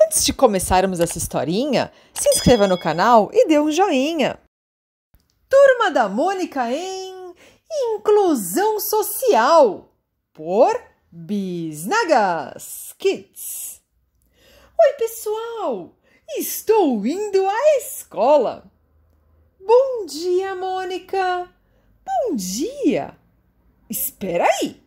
Antes de começarmos essa historinha, se inscreva no canal e dê um joinha. Turma da Mônica em Inclusão Social por Bisnagas Kids. Oi, pessoal! Estou indo à escola. Bom dia, Mônica. Bom dia. Espera aí.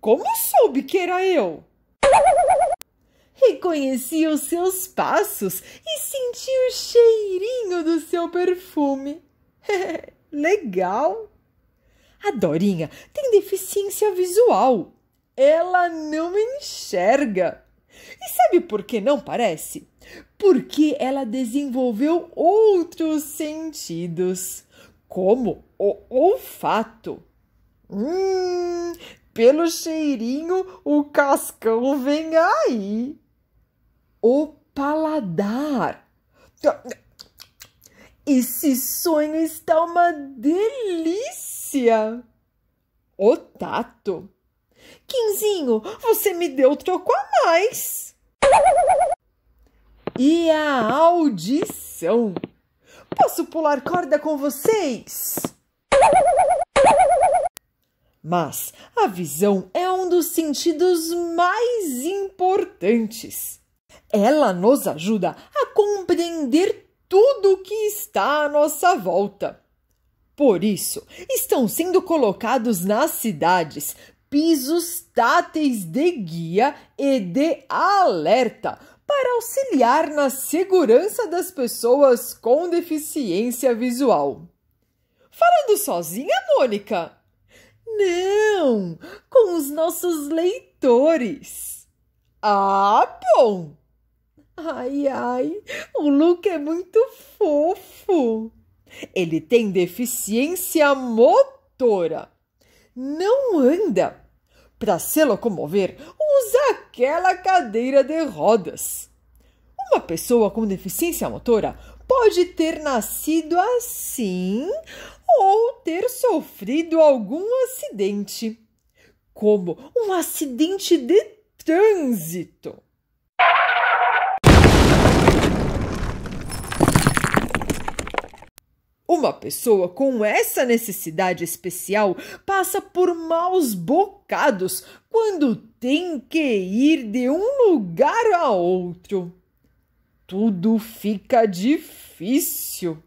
Como soube que era eu? Reconhecia os seus passos e sentia o cheirinho do seu perfume. Legal! A Dorinha tem deficiência visual. Ela não enxerga. E sabe por que não parece? Porque ela desenvolveu outros sentidos, como o olfato. Hum, pelo cheirinho, o cascão vem aí. O paladar. Esse sonho está uma delícia. O tato. Quinzinho, você me deu troco a mais. E a audição. Posso pular corda com vocês? Mas a visão é um dos sentidos mais importantes. Ela nos ajuda a compreender tudo o que está à nossa volta. Por isso, estão sendo colocados nas cidades pisos táteis de guia e de alerta para auxiliar na segurança das pessoas com deficiência visual. Falando sozinha, Mônica, não, com os nossos leitores. Ah, bom! Ai, ai, o Luke é muito fofo. Ele tem deficiência motora. Não anda. Para se locomover, usa aquela cadeira de rodas. Uma pessoa com deficiência motora pode ter nascido assim ou ter sofrido algum acidente, como um acidente de trânsito. Uma pessoa com essa necessidade especial passa por maus bocados quando tem que ir de um lugar a outro. Tudo fica difícil.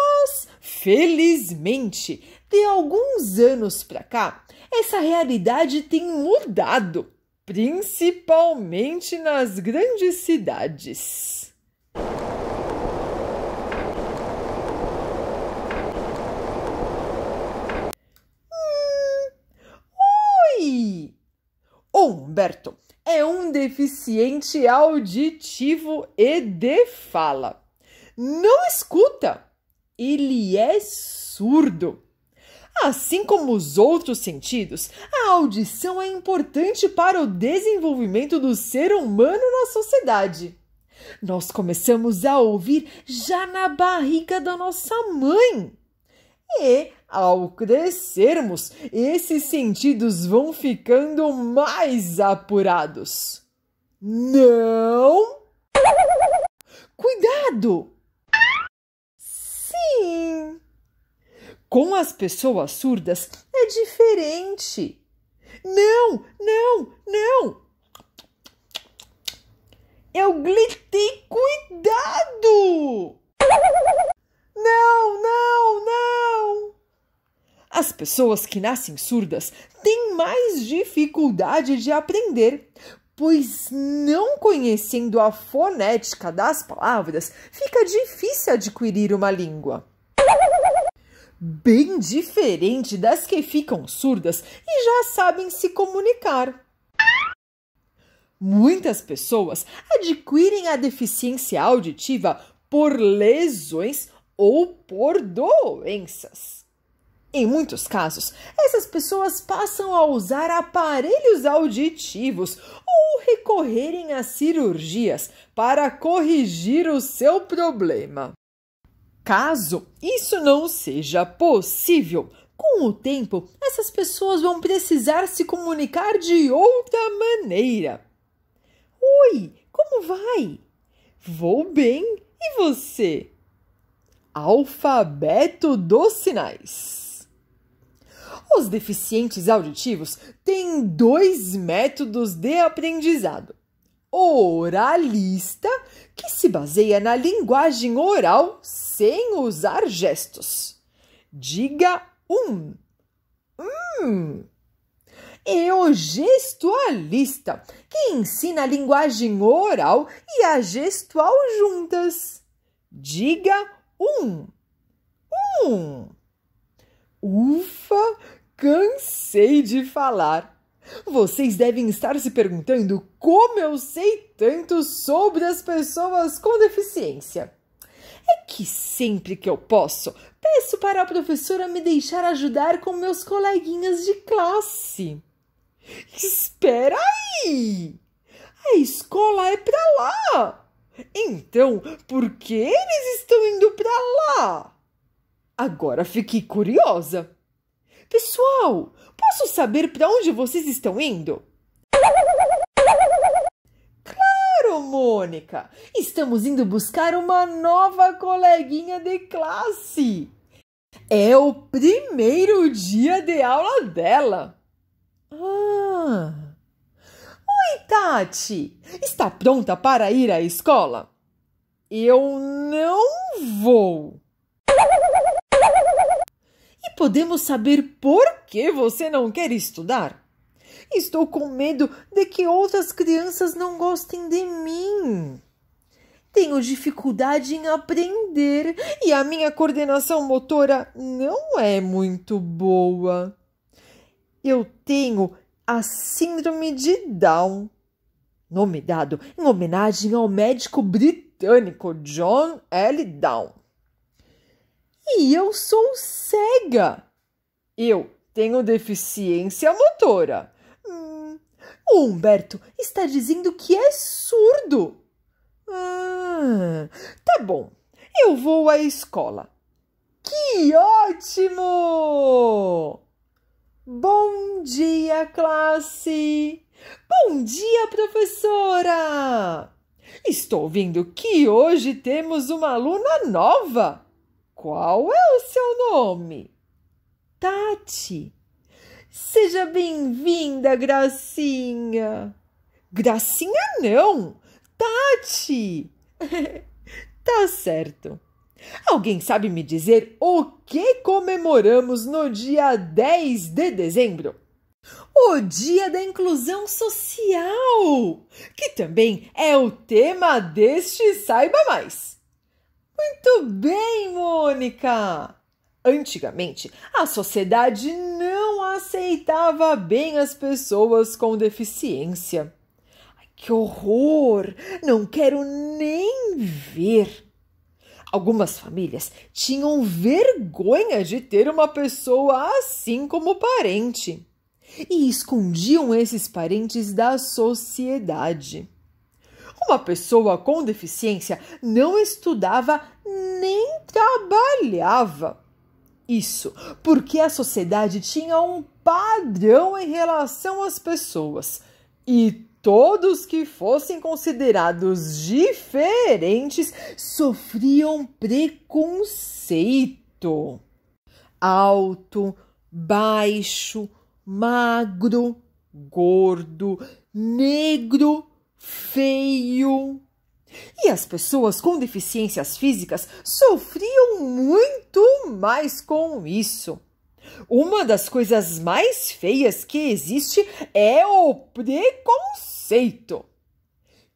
Mas, felizmente, de alguns anos para cá, essa realidade tem mudado, principalmente nas grandes cidades. Hum. Oi! Humberto é um deficiente auditivo e de fala. Não escuta! ele é surdo. Assim como os outros sentidos, a audição é importante para o desenvolvimento do ser humano na sociedade. Nós começamos a ouvir já na barriga da nossa mãe. E, ao crescermos, esses sentidos vão ficando mais apurados. Não! Cuidado! Com as pessoas surdas é diferente. Não, não, não! Eu gritei cuidado! Não, não, não! As pessoas que nascem surdas têm mais dificuldade de aprender, pois não conhecendo a fonética das palavras, fica difícil adquirir uma língua bem diferente das que ficam surdas e já sabem se comunicar. Muitas pessoas adquirem a deficiência auditiva por lesões ou por doenças. Em muitos casos, essas pessoas passam a usar aparelhos auditivos ou recorrerem a cirurgias para corrigir o seu problema. Caso isso não seja possível, com o tempo, essas pessoas vão precisar se comunicar de outra maneira. Oi, como vai? Vou bem, e você? Alfabeto dos sinais. Os deficientes auditivos têm dois métodos de aprendizado oralista que se baseia na linguagem oral sem usar gestos. Diga um. Hum. E é o gestualista, que ensina a linguagem oral e a gestual juntas. Diga um. Um. Ufa, cansei de falar. Vocês devem estar se perguntando como eu sei tanto sobre as pessoas com deficiência. É que sempre que eu posso, peço para a professora me deixar ajudar com meus coleguinhas de classe. Espera aí! A escola é para lá! Então, por que eles estão indo para lá? Agora fiquei curiosa. Pessoal, Posso saber para onde vocês estão indo? Claro, Mônica! Estamos indo buscar uma nova coleguinha de classe. É o primeiro dia de aula dela. Ah! Oi, Tati! Está pronta para ir à escola? Eu não vou! Podemos saber por que você não quer estudar? Estou com medo de que outras crianças não gostem de mim. Tenho dificuldade em aprender e a minha coordenação motora não é muito boa. Eu tenho a síndrome de Down, nome dado em homenagem ao médico britânico John L. Down. E eu sou cega. Eu tenho deficiência motora. Hum, o Humberto está dizendo que é surdo. Ah, tá bom. Eu vou à escola. Que ótimo! Bom dia, classe! Bom dia, professora! Estou vendo que hoje temos uma aluna nova. Qual é o seu nome? Tati. Seja bem-vinda, Gracinha. Gracinha não, Tati. tá certo. Alguém sabe me dizer o que comemoramos no dia 10 de dezembro? O Dia da Inclusão Social, que também é o tema deste Saiba Mais. Muito bem, Mônica! Antigamente, a sociedade não aceitava bem as pessoas com deficiência. Ai, que horror! Não quero nem ver! Algumas famílias tinham vergonha de ter uma pessoa assim como parente e escondiam esses parentes da sociedade. Uma pessoa com deficiência não estudava nem trabalhava. Isso porque a sociedade tinha um padrão em relação às pessoas e todos que fossem considerados diferentes sofriam preconceito. Alto, baixo, magro, gordo, negro, feio. E as pessoas com deficiências físicas sofriam muito mais com isso. Uma das coisas mais feias que existe é o preconceito.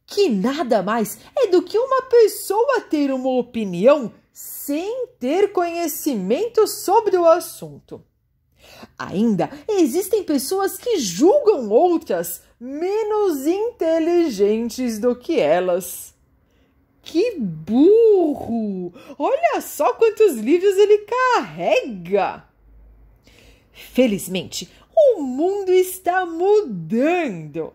Que nada mais é do que uma pessoa ter uma opinião sem ter conhecimento sobre o assunto. Ainda existem pessoas que julgam outras menos inteligentes do que elas. Que burro! Olha só quantos livros ele carrega! Felizmente, o mundo está mudando.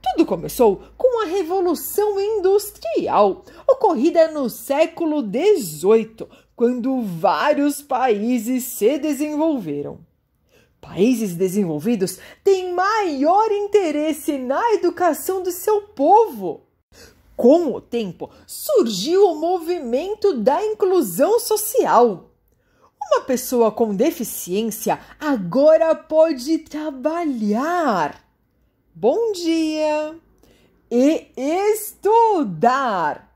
Tudo começou com a Revolução Industrial, ocorrida no século XVIII, quando vários países se desenvolveram. Países desenvolvidos têm maior interesse na educação do seu povo. Com o tempo, surgiu o movimento da inclusão social. Uma pessoa com deficiência agora pode trabalhar. Bom dia! E estudar,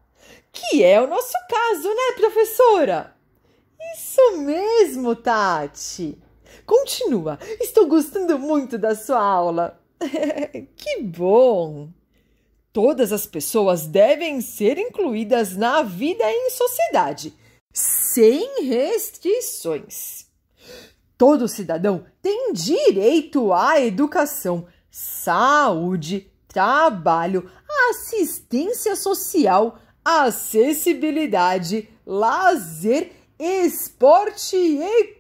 que é o nosso caso, né, professora? Isso mesmo, Tati! Continua, estou gostando muito da sua aula. que bom! Todas as pessoas devem ser incluídas na vida em sociedade, sem restrições. Todo cidadão tem direito à educação, saúde, trabalho, assistência social, acessibilidade, lazer, esporte e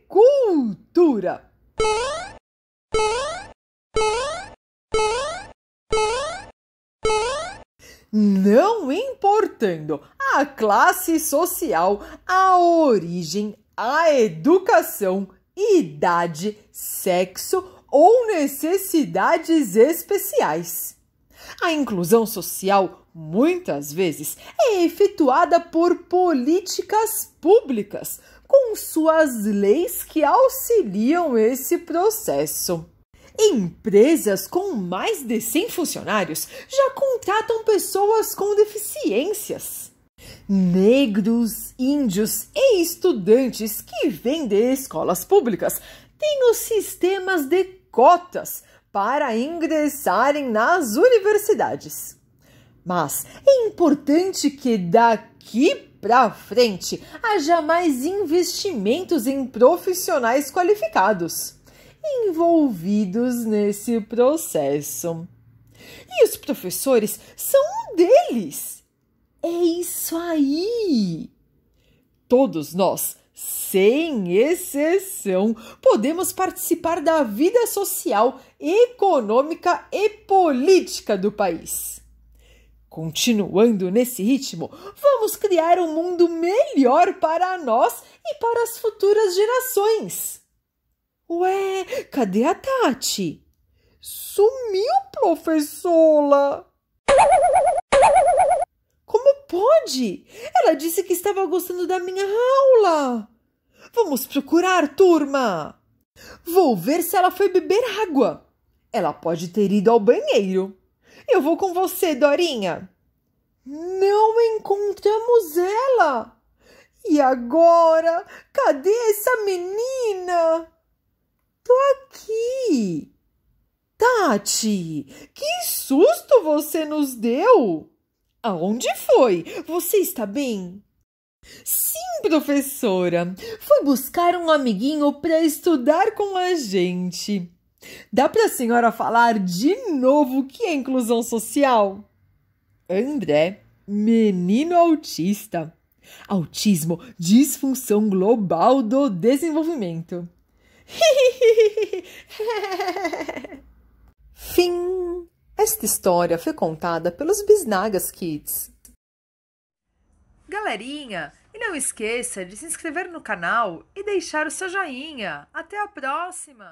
cultura. Não importando a classe social, a origem, a educação, idade, sexo ou necessidades especiais. A inclusão social, muitas vezes, é efetuada por políticas públicas com suas leis que auxiliam esse processo. Empresas com mais de 100 funcionários já contratam pessoas com deficiências. Negros, índios e estudantes que vêm de escolas públicas têm os sistemas de cotas para ingressarem nas universidades. Mas é importante que daqui para frente, haja mais investimentos em profissionais qualificados envolvidos nesse processo. E os professores são um deles. É isso aí! Todos nós, sem exceção, podemos participar da vida social, econômica e política do país. Continuando nesse ritmo, vamos criar um mundo melhor para nós e para as futuras gerações. Ué, cadê a Tati? Sumiu, professora! Como pode? Ela disse que estava gostando da minha aula. Vamos procurar, turma! Vou ver se ela foi beber água. Ela pode ter ido ao banheiro. Eu vou com você, Dorinha. Não encontramos ela. E agora? Cadê essa menina? Tô aqui. Tati, que susto você nos deu! Aonde foi? Você está bem? Sim, professora. Fui buscar um amiguinho para estudar com a gente. Dá para a senhora falar de novo o que é inclusão social? André, menino autista. Autismo, disfunção global do desenvolvimento. Fim. Esta história foi contada pelos Bisnagas Kids. Galerinha, e não esqueça de se inscrever no canal e deixar o seu joinha. Até a próxima!